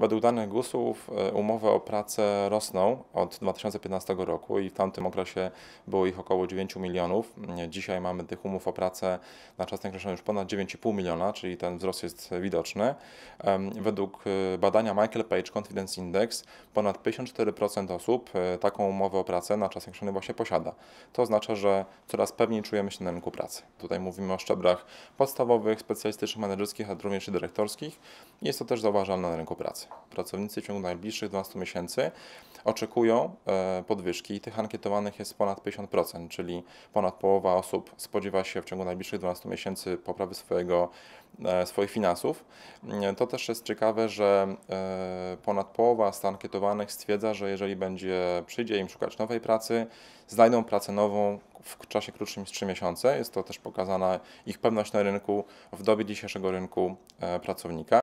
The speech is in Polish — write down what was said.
Według danych GUS-ów e, umowy o pracę rosną od 2015 roku i w tamtym okresie było ich około 9 milionów. Mm, dzisiaj mamy tych umów o pracę na czas najkrótszy już ponad 9,5 miliona, czyli ten wzrost jest widoczny. Według e, badania Michael Page Confidence Index ponad 54% osób e, taką umowę o pracę na czas najkrótszy właśnie posiada. To oznacza, że coraz pewniej czujemy się na rynku pracy. Tutaj mówimy o szczeblach podstawowych, specjalistycznych, menedżerskich, a również i dyrektorskich. Jest to też zauważalne na rynku pracy pracownicy w ciągu najbliższych 12 miesięcy oczekują e, podwyżki i tych ankietowanych jest ponad 50%, czyli ponad połowa osób spodziewa się w ciągu najbliższych 12 miesięcy poprawy swojego, e, swoich finansów. Mm, to też jest ciekawe, że e, ponad połowa z ankietowanych stwierdza, że jeżeli będzie przyjdzie im szukać nowej pracy, znajdą pracę nową w czasie krótszym niż 3 miesiące. Jest to też pokazana ich pewność na rynku w dobie dzisiejszego rynku pracownika.